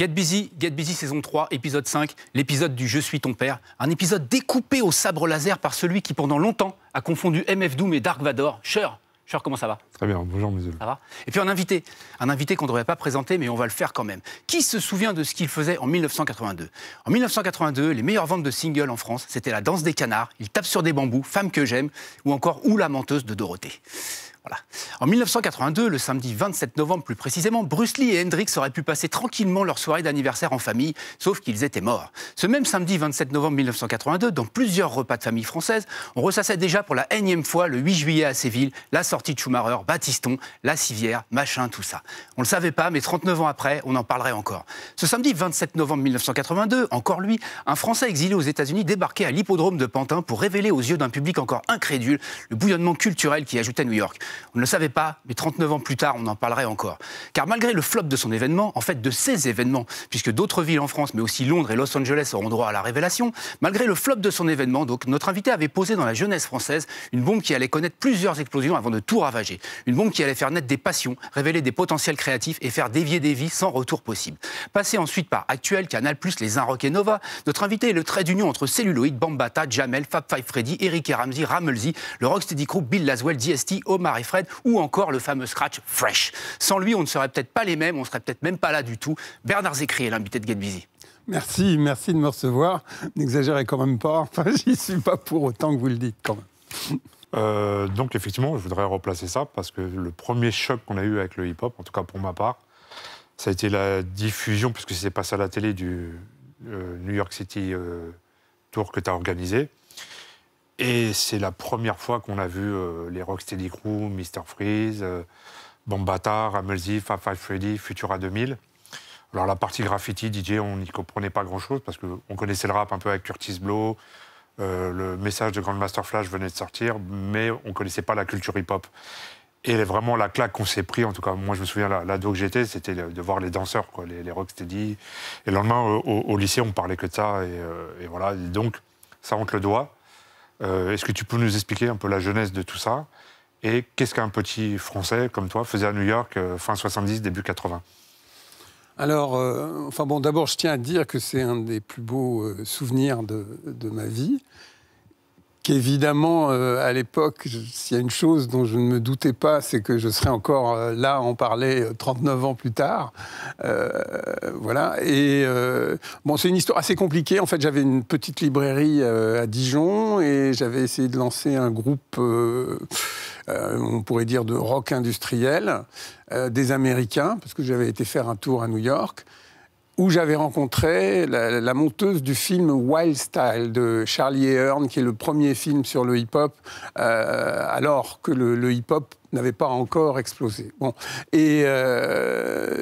Get Busy, Get Busy saison 3, épisode 5, l'épisode du Je suis ton père. Un épisode découpé au sabre laser par celui qui pendant longtemps a confondu MF Doom et Dark Vador, Cher. Cher, comment ça va Très bien, bonjour monsieur. Ça va Et puis un invité, un invité qu'on ne devrait pas présenter, mais on va le faire quand même. Qui se souvient de ce qu'il faisait en 1982 En 1982, les meilleures ventes de singles en France, c'était La danse des canards, Il tape sur des bambous, Femme que j'aime, ou encore Ou la menteuse de Dorothée. En 1982, le samedi 27 novembre plus précisément, Bruce Lee et Hendrix auraient pu passer tranquillement leur soirée d'anniversaire en famille, sauf qu'ils étaient morts. Ce même samedi 27 novembre 1982, dans plusieurs repas de famille française, on ressassait déjà pour la énième fois le 8 juillet à Séville la sortie de Schumacher, Batiston, La Civière, machin, tout ça. On ne le savait pas, mais 39 ans après, on en parlerait encore. Ce samedi 27 novembre 1982, encore lui, un Français exilé aux États-Unis débarquait à l'hippodrome de Pantin pour révéler aux yeux d'un public encore incrédule le bouillonnement culturel qui ajoutait New York. On ne le savait pas, mais 39 ans plus tard, on en parlerait encore. Car malgré le flop de son événement, en fait de ses événements, puisque d'autres villes en France, mais aussi Londres et Los Angeles auront droit à la révélation, malgré le flop de son événement, donc notre invité avait posé dans la jeunesse française une bombe qui allait connaître plusieurs explosions avant de tout ravager. Une bombe qui allait faire naître des passions, révéler des potentiels créatifs et faire dévier des vies sans retour possible. Passé ensuite par Actuel, Canal+, Les Rock et Nova, notre invité est le trait d'union entre Celluloid, Bambata, Jamel, Fab Five Freddy, Eric et Ramsey, Ramelzy, le Rocksteady Group, Bill Laswell, DST, Omar Fred, ou encore le fameux scratch Fresh. Sans lui, on ne serait peut-être pas les mêmes, on serait peut-être même pas là du tout. Bernard Zécry est l'invité de Get Busy. Merci, merci de me recevoir. N'exagérez quand même pas, enfin, j'y suis pas pour autant que vous le dites quand même. Euh, donc effectivement, je voudrais replacer ça parce que le premier choc qu'on a eu avec le hip-hop, en tout cas pour ma part, ça a été la diffusion, puisque c'est passé à la télé du euh, New York City euh, Tour que tu as organisé. Et c'est la première fois qu'on a vu euh, les Rocksteady Crew, Mr. Freeze, euh, Bombata, Ramelzy, Five Freddy, Futura 2000. Alors la partie graffiti, DJ, on n'y comprenait pas grand-chose parce qu'on connaissait le rap un peu avec Curtis Blow. Euh, le message de Grandmaster Flash venait de sortir, mais on ne connaissait pas la culture hip-hop. Et vraiment, la claque qu'on s'est pris, en tout cas, moi je me souviens, la, que j'étais, c'était de voir les danseurs, les, rocksteady. Et le lendemain, au, lycée, on parlait que de ça. Et, euh, voilà, donc, ça, rentre le doigt. Euh, est-ce que tu peux nous expliquer un peu la jeunesse de tout ça Et qu'est-ce qu'un petit Français comme toi faisait à New York euh, fin 70, début 80 alors, euh, enfin bon, d'abord, je tiens à dire que c'est un des plus beaux souvenirs de, ma vie qu'évidemment, euh, à l'époque, s'il y a une chose dont je ne me doutais pas, c'est que je serais encore euh, là à en parler 39 euh, ans plus tard. voilà. Et bon, c'est une histoire assez compliquée. En fait, j'avais une petite librairie à Dijon et j'avais essayé de lancer un groupe, on pourrait dire, de rock industriel des Américains, parce que j'avais été faire un tour à New York où j'avais rencontré la, monteuse du film Wild Style de Charlie Hearn, qui est le premier film sur le hip-hop, euh, alors que le, hip-hop n'avait pas encore explosé. Euh,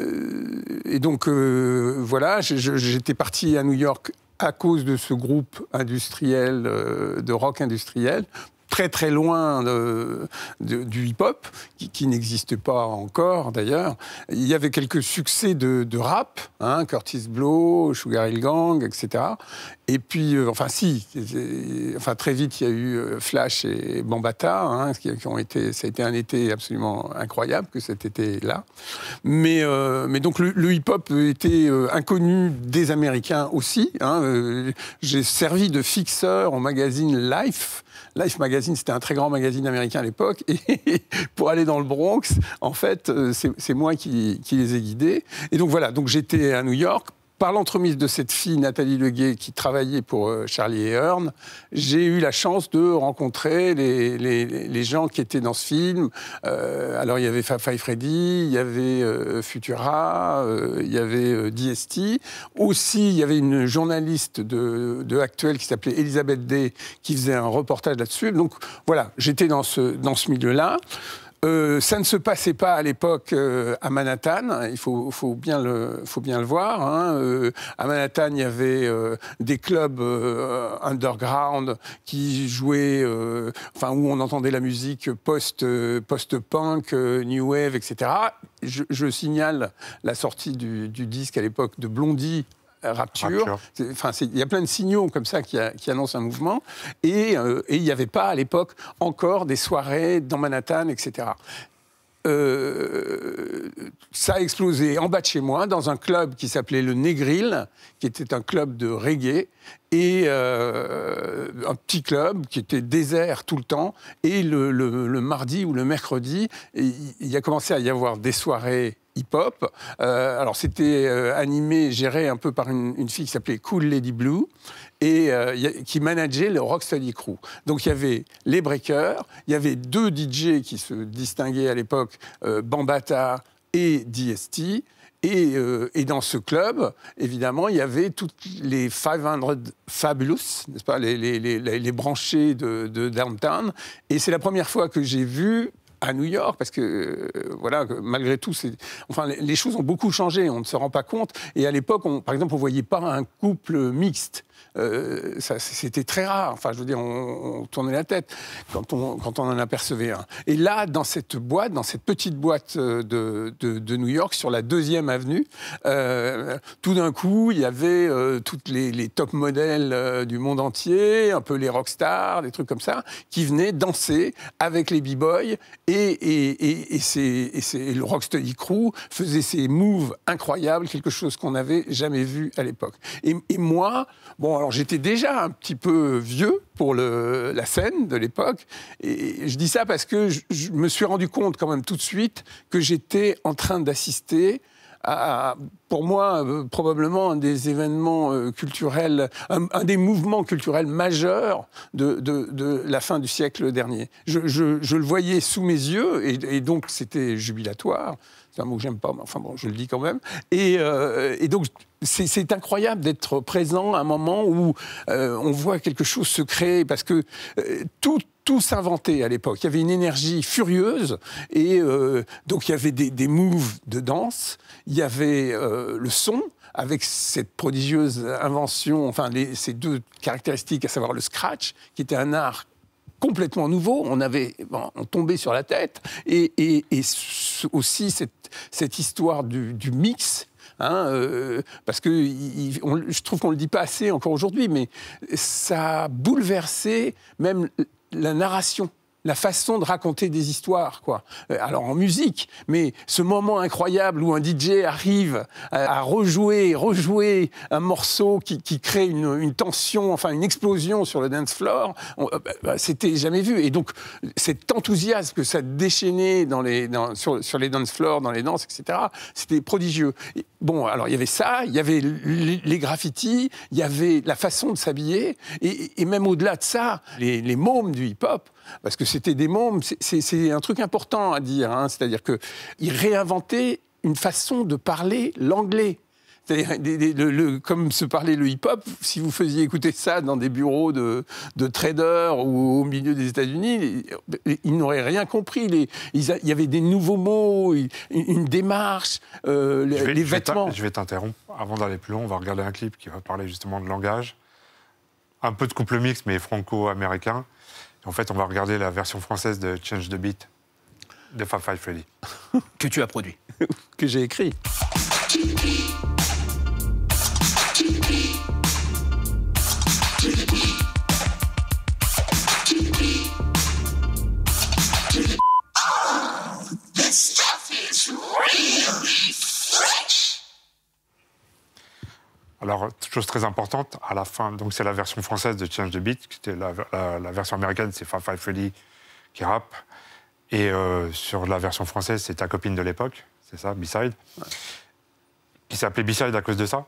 et, donc, euh, voilà, j'étais parti à New York à cause de ce groupe industriel, de rock industriel, très très loin euh, du hip-hop, qui, n'existe pas encore d'ailleurs. Il y avait quelques succès de, rap, hein, Curtis Blow, Sugar Hill Gang, etc. Et puis, euh, enfin, si, enfin, très vite, il y a eu euh, Flash et Bambata, hein, qui, ont été, ça a été un été absolument incroyable que cet été-là. Mais, euh, mais donc, le, hip-hop était inconnu des Américains aussi. Hein, J'ai servi de fixeur au magazine Life. Life Magazine, c'était un très grand magazine américain à l'époque. Et pour aller dans le Bronx, en fait, c'est moi qui, qui les ai guidés. Et donc, voilà, donc j'étais à New York par l'entremise de cette fille, Nathalie Leguet, qui travaillait pour euh, Charlie et Hearn, j'ai eu la chance de rencontrer les, gens qui étaient dans ce film. Euh, alors, il y avait Five Freddy, il y avait euh, Futura, il y avait DST. Aussi, il y avait une journaliste de, qui s'appelait Elisabeth Day, qui faisait un reportage là-dessus. Donc, voilà, j'étais dans ce, dans ce milieu-là. Euh, ça ne se passait pas à l'époque euh, à Manhattan, hein, il faut, bien, le, voir. Hein, euh, à Manhattan, il y avait des clubs underground qui jouaient, enfin, où on entendait la musique post-punk, new wave, etc. Je, signale la sortie du disque à l'époque de Blondie euh, rapture. il y a plein de signaux comme ça qui, annoncent un mouvement. Et, euh, il n'y avait pas à l'époque encore des soirées dans Manhattan, etc. Euh, ça a explosé en bas de chez moi, dans un club qui s'appelait le Negril, qui était un club de reggae, et un petit club qui était désert tout le temps. Et le, mardi ou le mercredi, il a commencé à y avoir des soirées hip-hop. Euh, alors, c'était euh, animé, géré un peu par une, fille qui s'appelait Cool Lady Blue et euh, qui manageait le Rocksteady Crew. Donc, il y avait les Breakers, il y avait deux DJ qui se distinguaient à l'époque, Bambata et DST. Et, dans ce club, évidemment, il y avait toutes les 500 Fabulous, n'est-ce pas, les, branchés de, de Downtown. Et c'est la première fois que j'ai vu à New York, parce que euh, voilà, malgré tout, enfin, les, les, choses ont beaucoup changé, on ne se rend pas compte. Et à l'époque, par exemple, on ne voyait pas un couple mixte. Euh, c'était très rare. Enfin, je veux dire, on, tournait la tête quand on, quand on, en apercevait un. Et là, dans cette boîte, dans cette petite boîte euh, de, de, New York, sur la deuxième avenue, euh, tout d'un coup, il y avait toutes les, top modèles du monde entier, un peu les rockstars, des trucs comme ça, qui venaient danser avec les b-boys et, et, et, et, le rocksteady crew faisait ces moves incroyables, quelque chose qu'on n'avait jamais vu à l'époque. Et, moi, bon, alors j'étais déjà un petit peu vieux pour la scène de l'époque. Et je dis ça parce que je, me suis rendu compte quand même tout de suite que j'étais en train d'assister à, pour moi, euh, probablement un des événements euh, culturels, un, des mouvements culturels majeurs de, la fin du siècle dernier. Je, le voyais sous mes yeux et donc c'était jubilatoire. C'est un mot que j'aime pas, mais enfin bon, je le dis quand même. Et, euh, donc, c'est incroyable d'être présent à un moment où euh, on voit quelque chose se créer, parce que euh, tout, tout s'inventait à l'époque. Il y avait une énergie furieuse, et donc il y avait des, des, moves de danse, il y avait le son, avec cette prodigieuse invention, enfin ces deux caractéristiques, à savoir le scratch, qui était un art complètement nouveau. On avait on tombait sur la tête et, et, et aussi cette, cette, histoire du, mix Hein, euh, parce que je trouve qu'on le dit pas assez encore aujourd'hui, mais ça a bouleversé même la narration la façon de raconter des histoires, quoi. Euh, alors en musique, mais ce moment incroyable où un DJ arrive euh, à, rejouer, rejouer un morceau qui, crée une, tension, enfin une explosion sur le dance floor, euh, bah, bah, c'était jamais vu. Et donc cet enthousiasme que ça déchaînait dans les, dans, sur, les dance floors, dans les danses, etc., c'était prodigieux. bon, alors il y avait ça, il y avait les graffitis, il y avait la façon de s'habiller, et, même au-delà de ça, les mômes du hip-hop parce que c'était des mots, c'est un truc important à dire, hein. c'est-à-dire qu'ils réinventaient une façon de parler l'anglais. cest comme se parlait le hip-hop, si vous faisiez écouter ça dans des bureaux de, traders ou au milieu des États-Unis, ils, n'auraient rien compris. Les, il y avait des nouveaux mots, une, démarche, euh, les, les vêtements. Je vais t'interrompre. Avant d'aller plus loin, on va regarder un clip qui va parler justement de langage. Un peu de couple mixte, mais franco-américain. En fait, on va regarder la version française de Change the Beat de Fab Five Freddy. que tu as produit. que j'ai écrit. Alors, chose très importante, à la fin, donc c'est la version française de Change the Beat, qui la, version américaine, c'est Five Freddy qui rappe. Et euh, sur la version française, c'est ta copine de l'époque, c'est ça, B-Side, qui s'appelait B-Side à cause de ça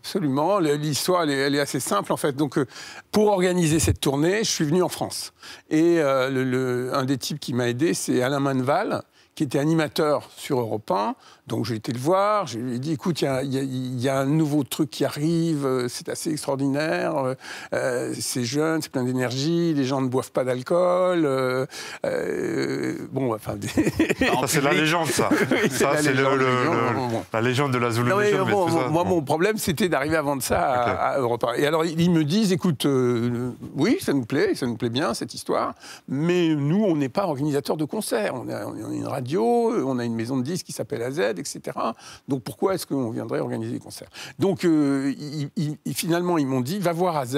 Absolument. L'histoire, elle, est assez simple, en fait. Donc, euh, pour organiser cette tournée, je suis venu en France. Et euh, un des types qui m'a aidé, c'est Alain Manval, qui était animateur sur Europe 1. Donc j'ai été le voir, je lui ai dit écoute, il y, a un nouveau truc qui arrive, euh, c'est assez extraordinaire, euh, euh, c'est jeune, c'est plein d'énergie, les gens ne boivent pas d'alcool. bon, enfin. c'est la légende, ça. ça c'est la, légende de la Zulu mais mais Moi, mon problème, c'était d'arriver avant de ça à, Europe 1. Et alors, ils me disent écoute, oui, ça nous plaît, ça nous plaît bien, cette histoire, mais nous, on n'est pas organisateur de concerts, on est une radio euh, on a une maison de disques qui s'appelle AZ, etc. Donc pourquoi est-ce qu'on viendrait organiser des concerts Donc euh, finalement, ils m'ont dit, va voir AZ,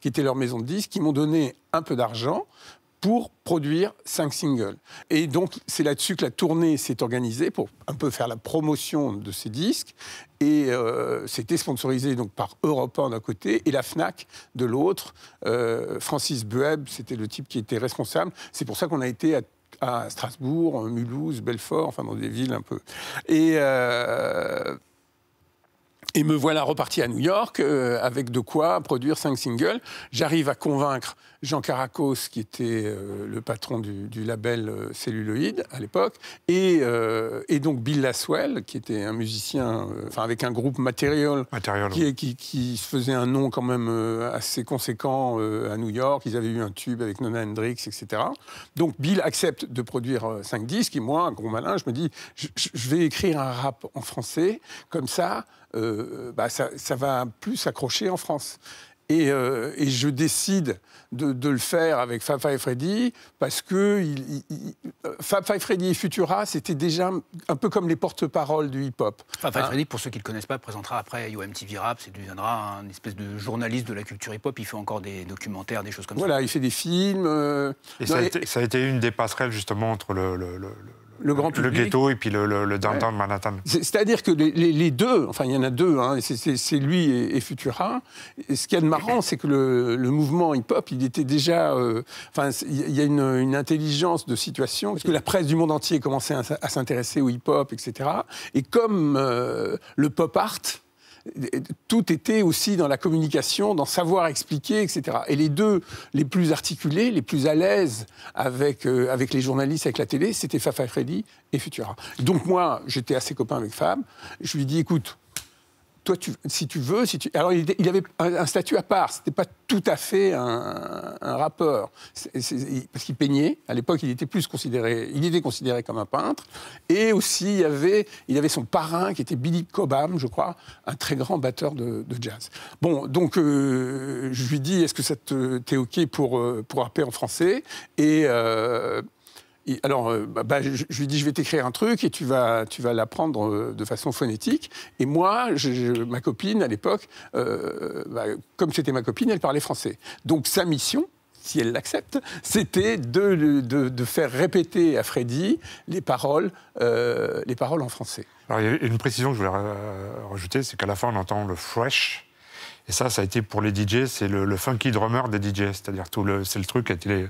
qui était leur maison de disques, qui m'ont donné un peu d'argent pour produire cinq singles. Et donc, c'est là-dessus que la tournée s'est organisée pour un peu faire la promotion de ces disques. Et euh, c'était sponsorisé donc par Europe d'un côté et la Fnac de l'autre. Francis Bueb, c'était le type qui était responsable. C'est pour ça qu'on a été à à Strasbourg, Mulhouse, Belfort, enfin dans des villes un peu. Et, euh, et me voilà reparti à New York euh, avec de quoi produire cinq singles. J'arrive à convaincre Jean Caracos, qui était euh, le patron du, label euh, Celluloid à l'époque, euh, et, donc Bill Laswell, qui était un musicien, enfin avec un groupe Material, qui, se faisait un nom quand même assez conséquent à New York. Ils avaient eu un tube avec Nona Hendrix, etc. Donc Bill accepte de produire cinq disques, et moi, un gros malin, je me dis, je, vais écrire un rap en français, comme ça, bah, ça, ça va plus s'accrocher en France. Euh, et, je décide de, le faire avec Fab Five Freddy parce que il, Five et Freddy et Futura, c'était déjà un peu comme les porte-paroles du hip-hop. Fab Five hein Freddy, pour ceux qui ne le connaissent pas, présentera après UMTV Rap, c'est deviendra un espèce de journaliste de la culture hip-hop. Il fait encore des documentaires, des choses comme ça. Voilà, il fait des films. Euh, et, ça, a Été, une des passerelles justement entre le le grand Le ghetto et puis le, le, downtown Manhattan. C'est-à-dire que les, les, deux, enfin il y en a deux, hein, c'est lui et, Futura. Et ce qu'il y a de marrant, c'est que le, le mouvement hip-hop, il était déjà. Euh, enfin, il y a une, une, intelligence de situation, parce que la presse du monde entier commençait à, à s'intéresser au hip-hop, etc. Et comme euh, le pop art, tout était aussi dans la communication, dans savoir expliquer, etc. Et les deux, les plus articulés, les plus à l'aise avec, euh, avec les journalistes, avec la télé, c'était Fafa Freddy et Futura. Donc moi, j'étais assez copain avec Fab. Je lui dis, écoute, toi, si tu veux, si tu... alors il, avait un, statut à part, ce c'était pas tout à fait un, rappeur, parce qu'il peignait. À l'époque, il était plus considéré, il était considéré comme un peintre, et aussi il avait, il avait son parrain qui était Billy Cobham, je crois, un très grand batteur de, jazz. Bon, donc euh, je lui dis, est-ce que ça t'est ok pour euh, pour rapper en français Et euh, alors, euh, bah, bah, je, lui dis, je vais t'écrire un truc et tu vas, tu vas l'apprendre euh, de façon phonétique. Et moi, ma copine, à l'époque, euh, bah, comme c'était ma copine, elle parlait français. Donc, sa mission, si elle l'accepte, c'était de, de, faire répéter à Freddy les paroles, les paroles en français. Alors, il y a une précision que je voulais rajouter, c'est qu'à la fin, on entend le fresh. Et ça, ça a été pour les DJ, c'est le, funky drummer des DJ, c'est-à-dire tout le, c'est le truc qui a été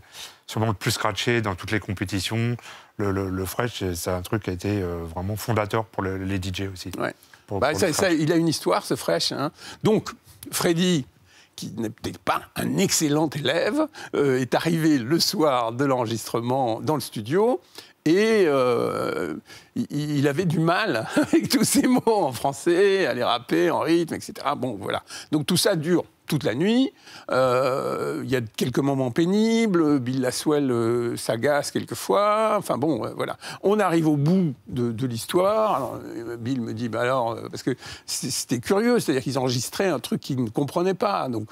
sûrement le plus scratché dans toutes les compétitions. Le, le, fresh, c'est un truc qui a été euh, vraiment fondateur pour les DJ aussi. Ouais. Bah, il a une histoire, ce fresh. Hein. Donc, Freddy, qui n'est peut-être pas un excellent élève, euh, est arrivé le soir de l'enregistrement dans le studio et euh, il avait du mal avec tous ces mots en français, à les rapper en rythme, etc. Bon, voilà. Donc tout ça dure toute la nuit. Euh, il y a quelques moments pénibles. Bill Laswell euh, s'agace quelquefois. Enfin bon, voilà. On arrive au bout de, l'histoire. Bill me dit, bah alors, parce que c'était curieux, c'est-à-dire qu'ils enregistraient un truc qu'ils ne comprenaient pas. Donc,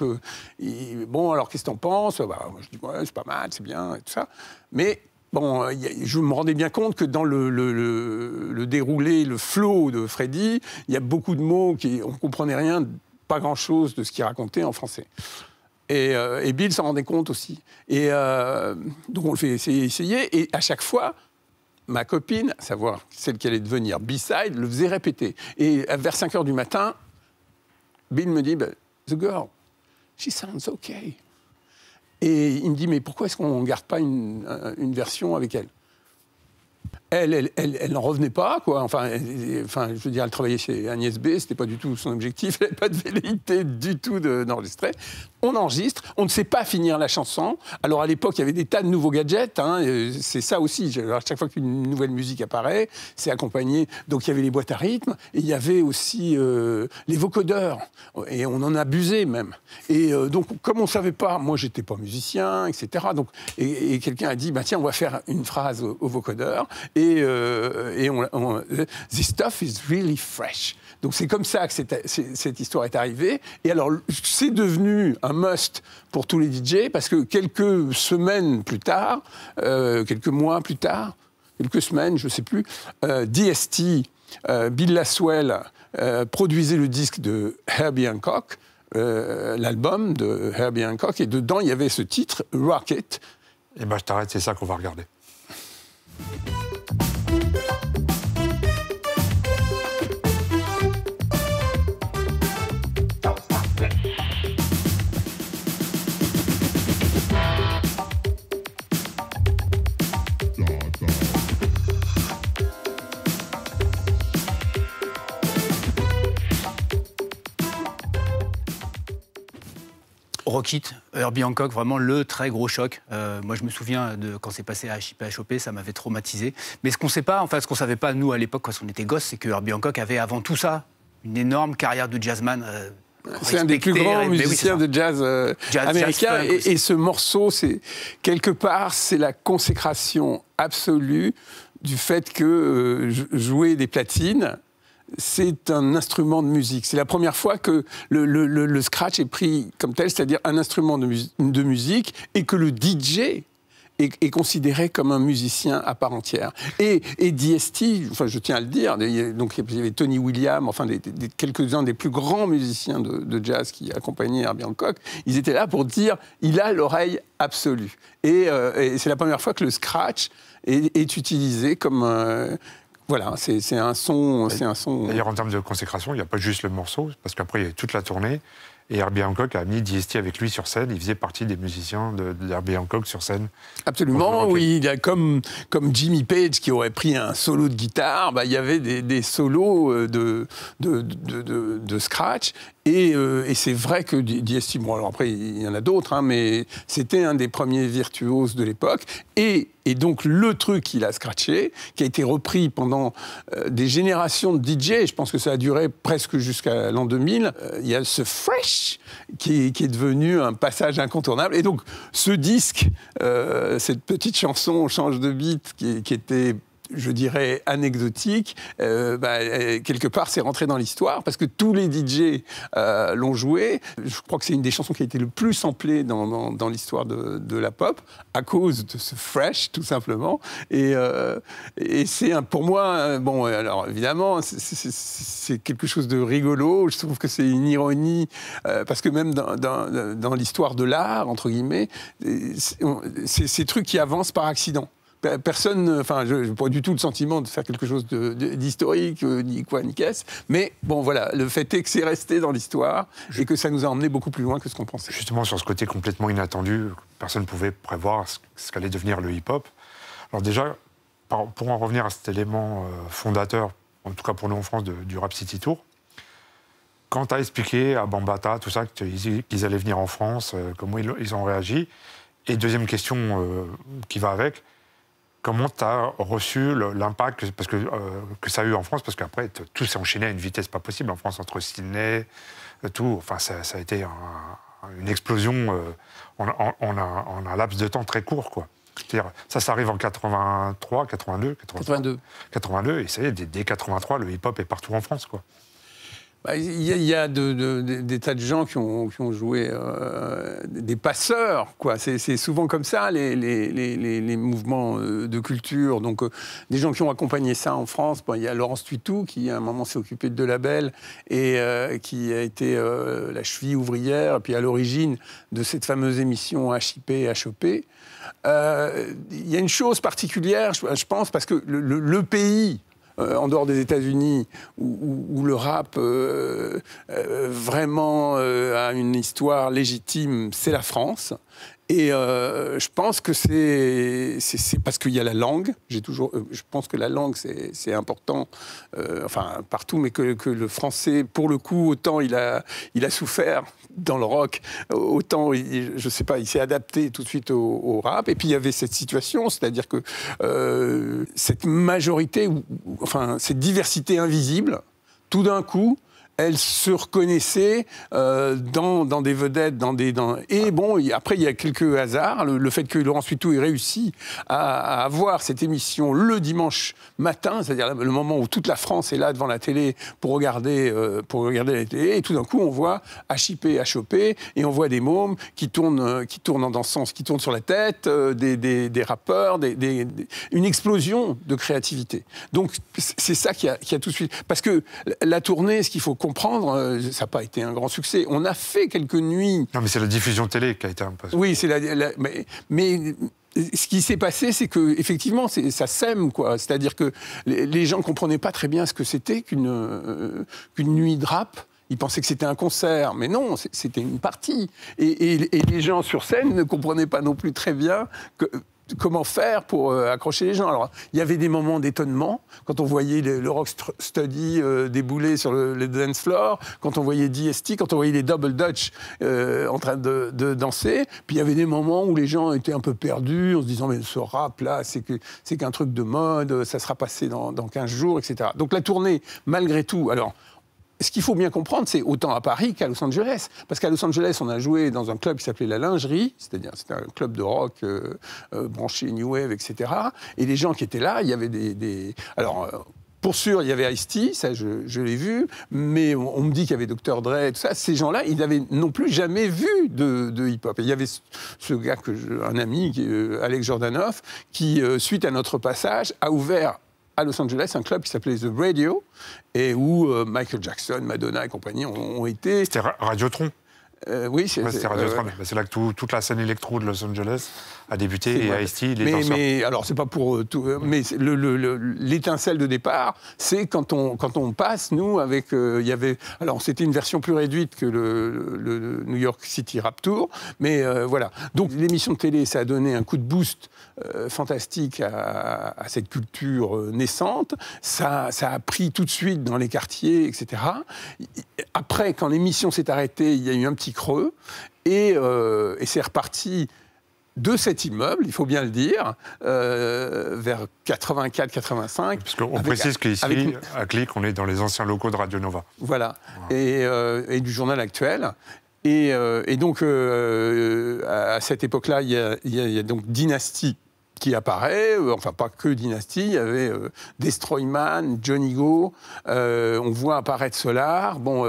bon, alors qu'est-ce que t'en penses bah, Je dis, c'est pas mal, c'est bien, et tout ça. Mais Bon, euh, je me rendais bien compte que dans le, déroulé, le flow de Freddy, il y a beaucoup de mots qui on comprenait rien, pas grand chose de ce qu'il racontait en français. Et, euh, Bill s'en rendait compte aussi. Et euh, donc on le fait essayer, essayer, et à chaque fois, ma copine, à savoir celle qui allait devenir B-side, le faisait répéter. Et vers 5 h du matin, Bill me dit, bah, The girl, she sounds okay. Et il me dit, mais pourquoi est-ce qu'on ne garde pas une, une version avec elle elle, elle, elle, n'en revenait pas, quoi. Enfin, elle, enfin, je veux dire, elle travaillait chez Agnès B, c'était pas du tout son objectif, elle n'avait pas de velléité du tout d'enregistrer. on enregistre, on ne sait pas finir la chanson. Alors à l'époque, il y avait des tas de nouveaux gadgets, hein, c'est ça aussi. à chaque fois qu'une nouvelle musique apparaît, c'est accompagné. Donc il y avait les boîtes à rythme, et il y avait aussi euh, les vocodeurs, et on en abusait même. Et euh, donc, comme on ne savait pas, moi j'étais pas musicien, etc. Donc, et, quelqu'un a dit, bah, tiens, on va faire une phrase aux au vocodeur et, euh, on, this stuff is really fresh. Donc c'est comme ça que cette, cette, histoire est arrivée. Et alors c'est devenu un must pour tous les DJ parce que quelques semaines plus tard, euh, quelques mois plus tard, quelques semaines, je ne sais plus, euh, DST, Bill Laswell produisait le disque de Herbie Hancock. l'album de Herbie Hancock et dedans il y avait ce titre Rocket. Et eh ben je t'arrête, c'est ça qu'on va regarder. Rockit, Herbie Hancock, vraiment le très gros choc. Euh, moi, je me souviens de quand c'est passé à Chopé, ça m'avait traumatisé. Mais ce qu'on sait pas, enfin, ce qu'on savait pas, nous, à l'époque, quand on était gosse, c'est que Herbie Hancock avait, avant tout ça, une énorme carrière de jazzman. Euh, c'est un des plus grands musiciens de jazz, euh, américain. et, ce morceau, c'est quelque part, c'est la consécration absolue du fait que jouer des platines, c'est un instrument de musique. C'est la première fois que le, scratch est pris comme tel, c'est-à-dire un instrument de, musique, et que le DJ est, considéré comme un musicien à part entière. Et, et DST, enfin, je tiens à le dire, donc il y avait Tony Williams, enfin quelques-uns des plus grands musiciens de, jazz qui accompagnaient Herbie Hancock, ils étaient là pour dire il a l'oreille absolue. Et, euh, c'est la première fois que le scratch est, utilisé comme, euh, voilà, c'est un son. C'est un D'ailleurs, en termes de consécration, il n'y a pas juste le morceau, parce qu'après, il y a toute la tournée. Et Herbie Hancock a mis DST avec lui sur scène. Il faisait partie des musiciens d'Herbie de, Hancock sur scène. Absolument, oui. Il a comme, comme Jimmy Page qui aurait pris un solo de guitare, bah, il y avait des, solos euh, de de, de, de, scratch. Et, euh, et c'est vrai que Diesti, bon alors après il y en a d'autres, hein, mais c'était un des premiers virtuoses de l'époque. Et, et, donc le truc qu'il a scratché, qui a été repris pendant euh, des générations de DJ, je pense que ça a duré presque jusqu'à l'an 2000, euh, il y a ce Fresh qui, est devenu un passage incontournable. Et donc ce disque, cette petite chanson Change de beat qui, qui était je dirais, anecdotique, euh, bah, euh, quelque part, c'est rentré dans l'histoire parce que tous les DJ euh, l'ont joué. Je crois que c'est une des chansons qui a été le plus samplée dans, l'histoire de, la pop à cause de ce fresh, tout simplement. Et, euh, et c'est pour moi, bon, euh, alors évidemment, c'est quelque chose de rigolo. Je trouve que c'est une ironie parce que même dans, dans l'histoire de l'art, entre guillemets, c'est ces trucs qui avancent par accident. Personne, enfin, je n'ai pas du tout le sentiment de faire quelque chose d'historique, euh, ni quoi, ni qu'est-ce. Mais bon, voilà, le fait est que c'est resté dans l'histoire et que ça nous a emmené beaucoup plus loin que ce qu'on pensait. Justement, sur ce côté complètement inattendu, personne ne pouvait prévoir ce qu'allait devenir le hip-hop. Alors déjà, pour en revenir à cet élément euh, fondateur, en tout cas pour nous en France, du Rap City Tour, quand tu as expliqué à Bambata, tout ça, qu'ils allaient venir en France, euh, comment ils ont réagi Et deuxième question qui va avec, comment tu as reçu l'impact parce que, euh, que ça a eu en France Parce qu'après, tout s'est enchaîné à une vitesse pas possible en France, entre Sydney, euh, tout. Enfin, ça, a été une explosion euh, en, un, laps de temps très court, quoi. dire ça, ça arrive en 83, 82, 82. 82, et ça y est, dès, dès 83, le hip-hop est partout en France, quoi. Bah, il y a, des tas de gens qui ont, joué euh, des passeurs, quoi. C'est souvent comme ça, les, mouvements euh, de culture. Donc, euh, des gens qui ont accompagné ça en France. Il y a Laurence Tuitou, qui à un moment s'est occupé de Delabel et qui a été la cheville ouvrière, puis à l'origine de cette fameuse émission HIP, HOP. Il y a une chose particulière, je, pense, parce que le pays euh, en dehors des États-Unis, où, le rap euh, euh, vraiment a une histoire légitime, c'est la France. Et euh, je pense que c'est parce qu'il y a la langue. J'ai toujours, euh, je pense que la langue c'est important, euh, enfin partout, mais que, que, le français, pour le coup, autant il a, il a souffert dans le rock, autant il, je sais pas, il s'est adapté tout de suite au, au, rap. Et puis il y avait cette situation, c'est-à-dire que euh, cette majorité, enfin cette diversité invisible, tout d'un coup, elle se reconnaissait euh, dans, dans, des vedettes, dans des... Dans... Et bon, après, il y a quelques hasards. Le, fait que Laurence tout ait réussi à, avoir cette émission le dimanche matin, c'est-à-dire le moment où toute la France est là devant la télé pour regarder, euh, pour regarder la télé, et tout d'un coup, on voit à HOP, et on voit des mômes qui tournent, euh, qui tournent dans sens, qui tournent sur la tête, des, des, rappeurs, des, une explosion de créativité. Donc, c'est ça qui a, qui a tout de suite... Parce que la tournée, ce qu'il faut comprendre, euh, ça n'a pas été un grand succès. On a fait quelques nuits. Non, mais c'est la diffusion télé qui a été un peu. Oui, c'est la, mais, mais euh, ce qui s'est passé, c'est que effectivement, ça sème quoi. C'est-à-dire que les, gens ne comprenaient pas très bien ce que c'était euh, qu'une nuit de rap. Ils pensaient que c'était un concert, mais non, c'était une partie. Et, et, les gens sur scène ne comprenaient pas non plus très bien que, comment faire pour euh, accrocher les gens. Alors, il y avait des moments d'étonnement quand on voyait le, rock study euh, débouler sur le, dance floor, quand on voyait DST, quand on voyait les double Dutch euh, en train de, danser. Puis il y avait des moments où les gens étaient un peu perdus en se disant mais ce rap là, c'est que c'est qu'un truc de mode, ça sera passé dans, dans 15 jours, etc. Donc la tournée, malgré tout, alors ce qu'il faut bien comprendre, c'est autant à Paris qu'à Los Angeles. Parce qu'à Los Angeles, on a joué dans un club qui s'appelait La Lingerie, c'est-à-dire c'était un club de rock euh, euh, branché New Wave, etc. Et les gens qui étaient là, il y avait des. Alors. Euh, pour sûr, il y avait ice ça je, l'ai vu, mais on, me dit qu'il y avait Dr. Dre, tout ça. Ces gens-là, ils n'avaient non plus jamais vu de, hip-hop. Il y avait ce, gars, que un ami, Alex Jordanoff, qui, suite à notre passage, a ouvert à Los Angeles un club qui s'appelait The Radio et où euh, Michael Jackson, Madonna et compagnie ont, été. C'était Radiotron. Euh, oui, euh, bah, c'est là que toute la scène électro de Los Angeles a débuté et à mais, mais alors, c'est pas pour euh, tout. Mais l'étincelle de départ, c'est quand on, quand on passe, nous, avec. Il y avait. Alors, c'était une version plus réduite que le, New York City Rap Tour, mais voilà. Donc, l'émission de télé, ça a donné un coup de boost fantastique à, à, cette culture naissante. Ça, ça a pris tout de suite dans les quartiers, etc. Après, quand l'émission s'est arrêtée, il y a eu un petit creux. Euh, et, c'est reparti de cet immeuble, il faut bien le dire, euh, vers 84-85. Parce précise qu'ici, à Clic, on est dans les anciens locaux de Radio Nova. Voilà, euh, et, du journal actuel. Et, donc, à cette époque-là, il y, y a donc Dynastie qui apparaît, euh, enfin pas que Dynasty, il y avait euh, Destroyman, Johnny Go, euh, on voit apparaître Solar, bon,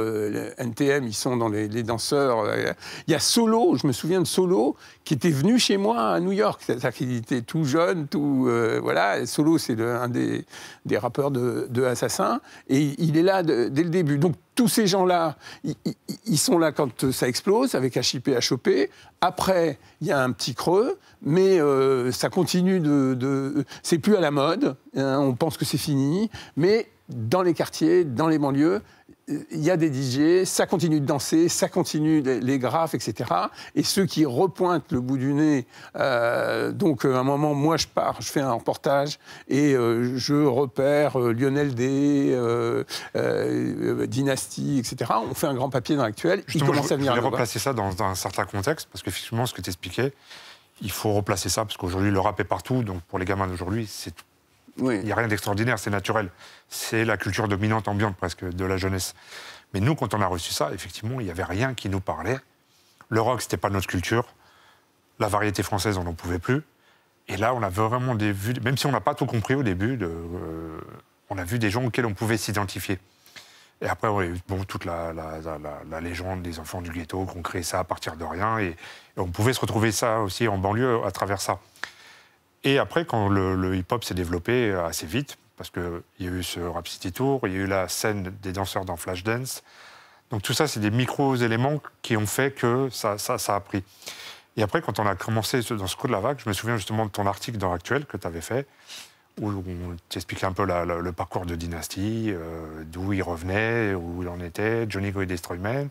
NTM, ils sont dans les, danseurs. Il y a Solo, je me souviens de Solo, qui était venu chez moi à New York, c'est-à-dire qu'il était tout jeune, tout. voilà, Solo, c'est un des, des rappeurs de, de Assassin, et il est là dès le début. Donc tous ces gens-là, ils sont là quand euh, ça explose, avec HIP, HOP. Après, il y a un petit creux, mais euh, ça continue de... C'est plus à la mode, hein, on pense que c'est fini, mais dans les quartiers, dans les banlieues, il y a des DJ, ça continue de danser, ça continue les, graphes, etc. Et ceux qui repointent le bout du nez, euh, donc euh, à un moment, moi je pars, je fais un reportage et euh, je repère Lionel D, Dynastie, etc. On fait un grand papier dans l'actuel, il commence à venir. vais replacer ça dans, un certain contexte, parce qu'effectivement, ce que tu expliquais, il faut replacer ça, parce qu'aujourd'hui, le rap est partout, donc pour les gamins d'aujourd'hui, c'est il n'y a rien d'extraordinaire, c'est naturel. C'est la culture dominante, ambiante presque, de la jeunesse. Mais nous, quand on a reçu ça, effectivement, il n'y avait rien qui nous parlait. Le rock, ce n'était pas notre culture. La variété française, on n'en pouvait plus. Et là, on a vraiment des vues, même si on n'a pas tout compris au début, de, euh, on a vu des gens auxquels on pouvait s'identifier. Et après, on a eu toute la, légende des enfants du ghetto, qu'on créait ça à partir de rien. et on pouvait se retrouver ça aussi en banlieue à travers ça. Et après, quand le, hip-hop s'est développé assez vite, parce qu'il y a eu ce Rhapsody Tour, il y a eu la scène des danseurs dans Flashdance. Donc tout ça, c'est des micro-éléments qui ont fait que ça, ça, a pris. Et après, quand on a commencé dans ce coup de la vague, je me souviens justement de ton article dans l'actuel que tu avais fait, où on t'expliquait un peu le parcours de Dynasty, euh, d'où il revenait, où il en était, Johnny Go et Destroyman.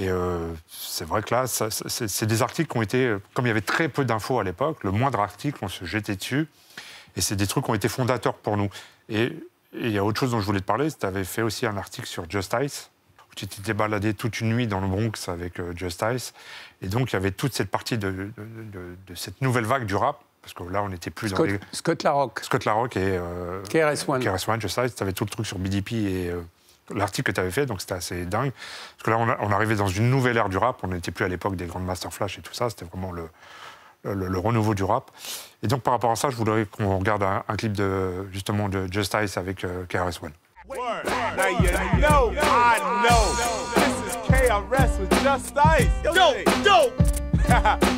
Et euh, c'est vrai que là, c'est des articles qui ont été, comme il y avait très peu d'infos à l'époque, le moindre article, on se jetait dessus. Et c'est des trucs qui ont été fondateurs pour nous. Et il y a autre chose dont je voulais te parler, tu avais fait aussi un article sur Justice, où tu t'étais baladé toute une nuit dans le Bronx avec euh, Just Justice. Et donc, il y avait toute cette partie de, cette nouvelle vague du rap parce que là, on n'était plus Scott, dans les... Scott Larocque. Scott Larocque et... Euh, KRS-One. KRS-One, tu avais tout le truc sur BDP et, euh, l'article que tu avais fait, donc c'était assez dingue. Parce que là, on, arrivait dans une nouvelle ère du rap. On n'était plus à l'époque des grandes master flash et tout ça. C'était vraiment le, le, renouveau du rap. Et donc, par rapport à ça, je voudrais qu'on regarde un, clip de, justement de Just Ice avec euh, KRS One.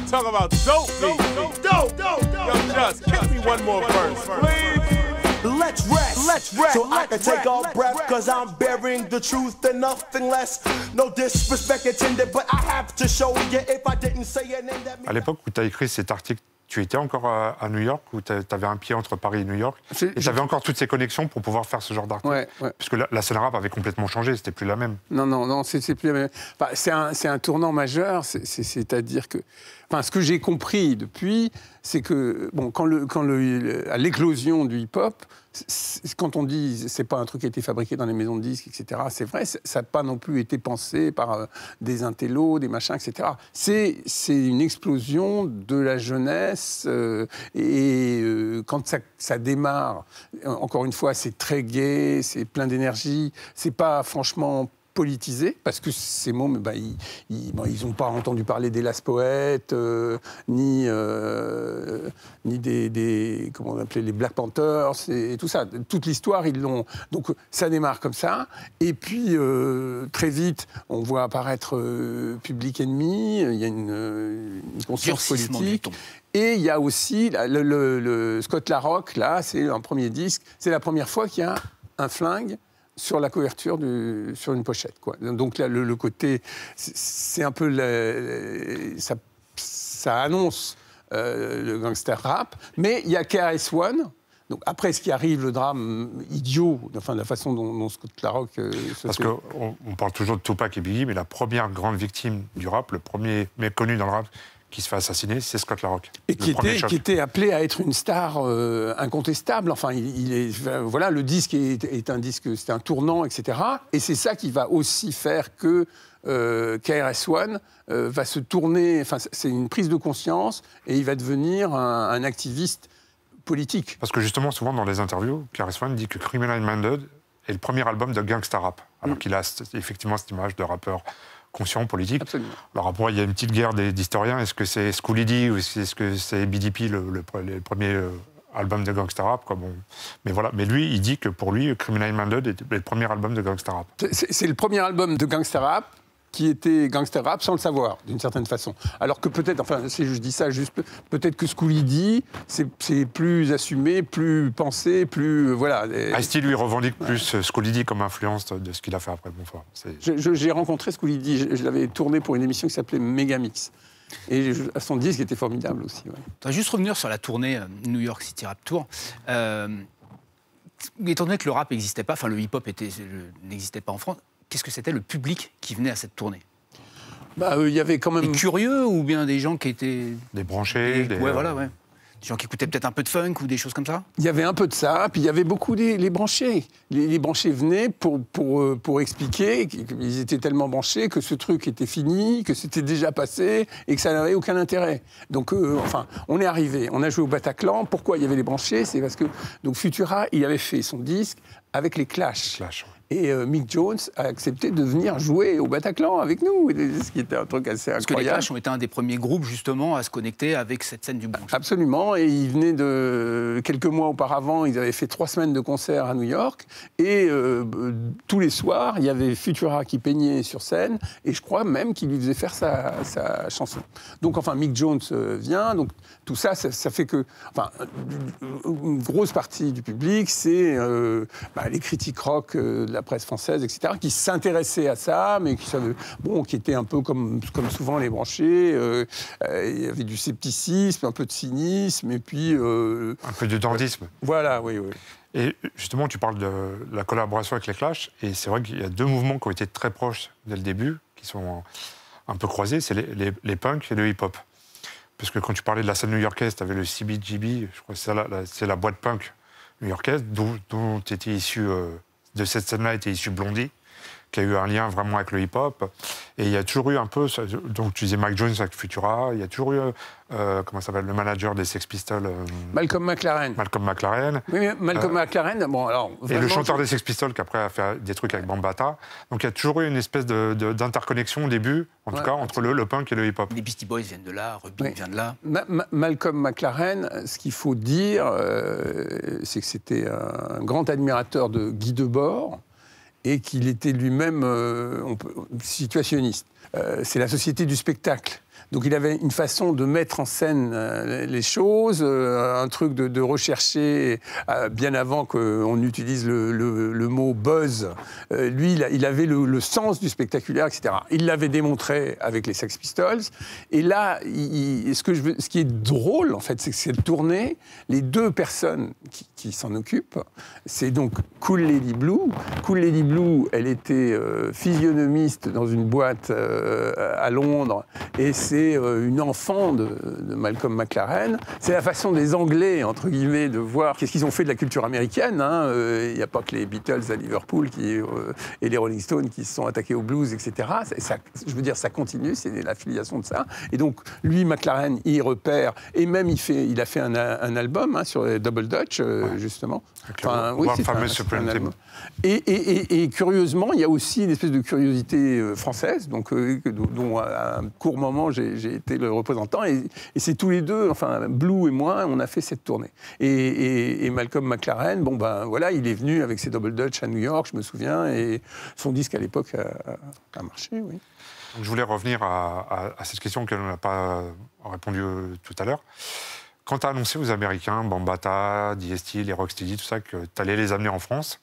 Talk about dope, dope, dope, dope, dope, me one more verse, Let's rest. Let's rest. So take breath, cause I'm bearing the truth and nothing less. No disrespect intended, but I have to show you if I didn't say that À l'époque où tu as écrit cet article, tu étais encore à New York où tu avais un pied entre Paris et New York Et tu avais encore toutes ces connexions pour pouvoir faire ce genre d'article ouais, Puisque la, scène rap avait complètement changé, c'était plus la même. Non, non, non, c'est plus la même. c'est un, tournant majeur, c'est-à-dire que Enfin, ce que j'ai compris depuis, c'est que, bon, quand, le, le, à l'éclosion du hip-hop, quand on dit c'est pas un truc qui a été fabriqué dans les maisons de disques, etc., c'est vrai, ça n'a pas non plus été pensé par euh, des intellos, des machins, etc. C'est une explosion de la jeunesse euh, et euh, quand ça, ça, démarre, encore une fois, c'est très gai, c'est plein d'énergie, c'est pas franchement politisé, parce que ces mots bah, ils n'ont pas entendu parler des last poets euh, ni, euh, ni des, comment on les Black Panthers, et, tout ça. Toute l'histoire, ils l'ont... Donc ça démarre comme ça, et puis euh, très vite, on voit apparaître Public Ennemi, il y a une, conscience politique. Et il y a aussi le, le Scott Larocque, là, c'est un premier disque, c'est la première fois qu'il y a un flingue sur la couverture, du, sur une pochette. Quoi. Donc là, le, côté, c'est un peu, ça, annonce euh, le gangster rap, mais il y a KRS-One, donc après ce qui arrive, le drame idiot, enfin la façon dont, Scott Larock euh, Parce qu'on on parle toujours de Tupac et Biggie, mais la première grande victime du rap, le premier méconnu dans le rap, qui se fait assassiner, c'est Scott Larock. Et qui était, qui était, appelé à être une star euh, incontestable. Enfin, il, est, voilà, le disque est, un disque, c'est un tournant, etc. Et c'est ça qui va aussi faire que euh, KRS-One euh, va se tourner. Enfin, c'est une prise de conscience et il va devenir un, activiste politique. Parce que justement, souvent dans les interviews, KRS-One dit que Criminal Minded est le premier album de gangsta rap, alors mm. qu'il a effectivement cette image de rappeur conscient politique. Alors après, il y a une petite guerre d'historiens. Est-ce que c'est Scoulidi ou est-ce que c'est BDP, le, premier euh, album de gangsta rap mais voilà mais lui il dit que pour lui Criminal Minded est le premier album de gangsta rap c'est le premier album de gangsta rap qui était gangster rap sans le savoir, d'une certaine façon. Alors que peut-être, enfin, c'est je dis ça juste, peut-être que ce dit, c'est plus assumé, plus pensé, plus. Euh, voilà. il il ah, lui revendique plus euh, ce comme influence de ce qu'il a fait après Bonfort. J'ai rencontré ce qu'il je, l'avais tourné pour une émission qui s'appelait Megamix. Et son disque était formidable aussi. Ouais. Je juste revenir sur la tournée euh, New York City Rap Tour. étant donné que le rap n'existait pas, enfin le hip-hop n'existait pas en France, qu'est-ce que c'était le public qui venait à cette tournée bah, euh, il y avait quand même. Des curieux ou bien des gens qui étaient. Des branchés. Des... Euh, voilà, ouais. Des gens qui écoutaient peut-être un peu de funk ou des choses comme ça Il y avait un peu de ça, puis il y avait beaucoup des, les branchés. Les, branchés venaient pour, pour, euh, pour expliquer qu'ils étaient tellement branchés que ce truc était fini, que c'était déjà passé et que ça n'avait aucun intérêt. Donc, enfin, on est arrivé, on a joué au Bataclan. Pourquoi il y avait les branchés C'est parce que donc Futura, il avait fait son disque avec les Clash. Et euh, Mick Jones a accepté de venir jouer au Bataclan avec nous, ce qui était un truc assez incroyable. les Clash ont été un des premiers groupes justement à se connecter avec cette scène du Bronx. Absolument, et ils venaient de... Quelques mois auparavant, ils avaient fait trois semaines de concert à New York, et euh, tous les soirs, il y avait Futura qui peignait sur scène, et je crois même qu'il lui faisait faire sa, chanson. Donc enfin, Mick Jones euh, vient, donc tout ça, ça, fait que... Enfin, une grosse partie du public, c'est bah, les critiques rock la la presse française, etc., qui s'intéressaient à ça, mais qui savaient, bon, qui étaient un peu comme, comme souvent les branchés. Euh, euh, il y avait du scepticisme, un peu de cynisme, et puis. Euh, un peu de dandisme. voilà, oui, oui. Et justement, tu parles de la collaboration avec les Clash, et c'est vrai qu'il y a deux mouvements qui ont été très proches dès le début, qui sont un peu croisés c'est les, les, punks et le hip-hop. Parce que quand tu parlais de la scène new-yorkaise, tu avais le CBGB, je crois que c'est la, la boîte punk new-yorkaise, dont, tu était issu de cette scène-là était issue Blondie qui a eu un lien vraiment avec le hip-hop. Et il y a toujours eu un peu, donc tu disais Mike Jones avec Futura, il y a toujours eu, euh, comment ça s'appelle, le manager des Sex Pistols. Euh, Malcolm McLaren. Malcolm McLaren. Oui, Malcolm euh, McLaren, bon alors. et le chanteur des Sex Pistols qui après a fait des trucs avec Bambata. Donc il y a toujours eu une espèce d'interconnexion de, au début, en tout cas, entre le, le punk et le hip-hop. Les Beastie Boys viennent de là, Rubin vient de là. Malcolm McLaren, ce qu'il faut dire, c'est que c'était un grand admirateur de Guy Debord et qu'il était lui-même euh, situationniste. Euh, c'est la société du spectacle. Donc il avait une façon de mettre en scène euh, les choses, un truc de, rechercher bien avant qu'on utilise le, mot buzz. lui, il, avait le, sens du spectaculaire, etc. Il l'avait démontré avec les Sex Pistols. Et là, ce, que je ce qui est drôle, en fait, c'est que cette tournée, les deux personnes qui, qui s'en occupe. C'est donc Cool Lady Blue. Cool Lady Blue, elle était euh, physionomiste dans une boîte euh, à Londres et c'est euh, une enfant de, Malcolm McLaren. C'est la façon des Anglais, entre guillemets, de voir qu'est-ce qu'ils ont fait de la culture américaine. Hein. Il n'y a pas que les Beatles à Liverpool qui, et les Rolling Stones qui se sont attaqués au blues, etc. je veux dire, ça continue, c'est l'affiliation de ça. Et donc, lui, McLaren, il repère, et même il, fait, il a fait un, album hein, sur Double Dutch, justement. Enfin, un, et, et, curieusement, il y a aussi une espèce de curiosité euh, française, donc, euh, dont à un court moment j'ai été le représentant. Et, c'est tous les deux, enfin Blue et moi, on a fait cette tournée. Et, Malcolm McLaren, bon ben voilà, il est venu avec ses Double Dutch à New York, je me souviens, et son disque à l'époque a, marché, oui. je voulais revenir à, cette question qu'elle on n'a pas euh, répondu tout à l'heure quand tu as annoncé aux Américains, Bambata, DST, les Rocksteady, tout ça, que tu allais les amener en France,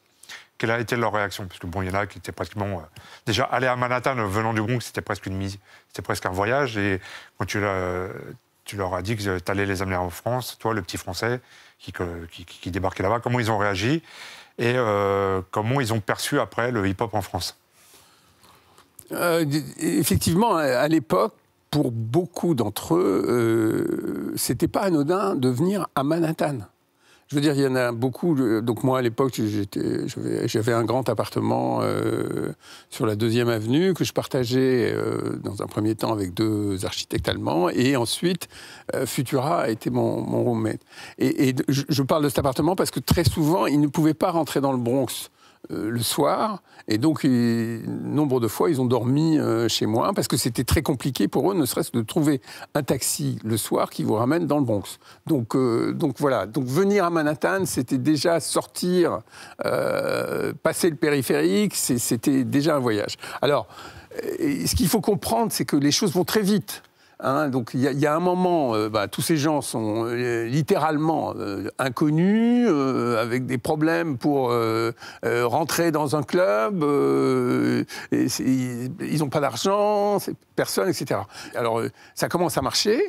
quelle a été leur réaction Parce que bon, il y en a qui étaient pratiquement. Euh, déjà, aller à Manhattan euh, venant du Bronx, c'était presque une mise, c'était presque un voyage. Et quand tu, euh, leur as dit que tu allais les amener en France, toi, le petit Français qui, qui, débarquait là-bas, comment ils ont réagi et comment ils ont perçu après le hip-hop en France Effectivement, à l'époque, pour beaucoup d'entre eux, euh, c'était pas anodin de venir à Manhattan. Je veux dire, il y en a beaucoup. Euh, donc moi, à l'époque, j'avais un grand appartement euh, sur la deuxième avenue que je partageais euh, dans un premier temps avec deux architectes allemands, et ensuite Futura a été mon, roommate. Et, je, je, parle de cet appartement parce que très souvent, ils ne pouvaient pas rentrer dans le Bronx euh, le soir. Et donc, nombre de fois, ils ont dormi euh, chez moi parce que c'était très compliqué pour eux, ne serait-ce de trouver un taxi le soir qui vous ramène dans le Bronx. Donc, euh, donc voilà. Donc, venir à Manhattan, c'était déjà sortir, passer le périphérique, c'était déjà un voyage. Alors, ce qu'il faut comprendre, c'est que les choses vont très vite. Hein. donc il y, a un moment, euh, bah, tous ces gens sont euh, littéralement euh, inconnus, avec des problèmes pour rentrer dans un club, ils n'ont pas d'argent, personne, etc. Alors ça commence à marcher,